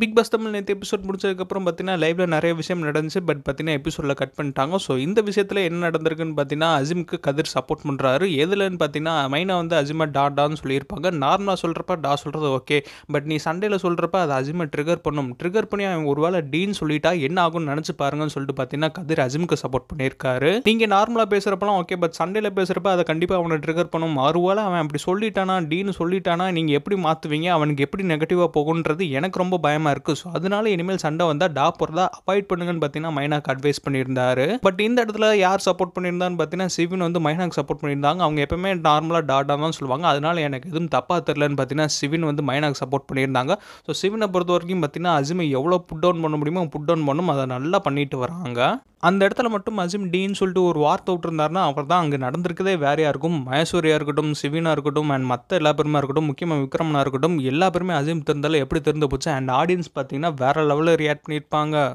big pass Tamil நேற்று episode முடிச்சதுக்கப்புறம் பார்த்தீங்கன்னா லைவ்ல நிறைய விஷயம் நடந்துச்சு பட் பார்த்தீங்கன்னா எபிசோடில் கட் பண்ணிட்டாங்க ஸோ இந்த விஷயத்தில் என்ன நடந்திருக்குன்னு பார்த்தீங்கன்னா அசிமுக்கு கதிர் சப்போர்ட் பண்ணுறாரு எதுலன்னு பார்த்தீங்கன்னா மைனா வந்து அசிமா டா டான்னு சொல்லியிருப்பாங்க நார்மலாக சொல்கிறப்ப டா சொல்கிறது ஓகே பட் நீ சண்டேல சொல்கிறப்ப அது அசிமை ட்ரிகர் பண்ணும் ட்ரிகர் பண்ணி அவன் ஒரு வேளை டீன்னு சொல்லிட்டா என்ன ஆகும்னு நினச்சி பாருங்கன்னு சொல்லிட்டு பார்த்தீங்கன்னா கதிர் அசிமுக்கு சப்போர்ட் பண்ணியிருக்காரு நீங்கள் நார்மலாக பேசுகிறப்பலாம் ஓகே பட் சண்டேல பேசுகிறப்ப அதை கண்டிப்பாக அவனை ட்ரிகர் பண்ணும் ஒருவேளை அவன் அப்படி சொல்லிட்டானா டீன்னு சொல்லிட்டானா நீங்கள் எப்படி மாற்றுவீங்க அவனுக்கு எப்படி நெகட்டிவாக போகுன்றது எனக்கு ரொம்ப பயமாக அதிகமாக இருக்கு ஸோ அதனால இனிமேல் சண்டை வந்தால் டாப் போகிறதா அவாய்ட் பண்ணுங்கன்னு பார்த்தீங்கன்னா மைனாக்கு அட்வைஸ் பண்ணியிருந்தாரு பட் இந்த இடத்துல யார் சப்போர்ட் பண்ணியிருந்தான்னு பார்த்தீங்கன்னா சிவின் வந்து மைனாக்கு சப்போர்ட் பண்ணியிருந்தாங்க அவங்க எப்பவுமே நார்மலாக டாட்டா தான் சொல்லுவாங்க அதனால எனக்கு எதுவும் தப்பாக தெரிலன்னு பார்த்தீங்கன்னா சிவின் வந்து மைனாக் சப்போர்ட் பண்ணியிருந்தாங்க ஸோ சிவினை பொறுத்த வரைக்கும் பார்த்தீங்கன்னா அசிமை எவ்வளோ புட் டவுன் பண்ண முடியுமோ புட் டவுன் பண்ணும் அதை நல்லா பண்ணிட்டு வராங்க அந்த இடத்துல மட்டும் அசிம் டீன்னு சொல்லிட்டு ஒரு வார்த்தை விட்டுருந்தாருன்னா அவர் தான் அங்கே நடந்திருக்கதே வேறையாக இருக்கும் மயசூரியா இருக்கட்டும் சிவினா இருக்கட்டும் அண்ட் மற்ற எல்லா பேருமா இருக்கட்டும் முக்கியமாக விக்ரமனா இருக்கட்டும் எல்லா பேருமே அசிம் தெரிந்தாலும் எப்படி தெரிந்து போச்சு அண்ட் ஆடியன்ஸ் பார்த்தீங்கன்னா வேறு லெவலில் ரியாக்ட் பண்ணியிருப்பாங்க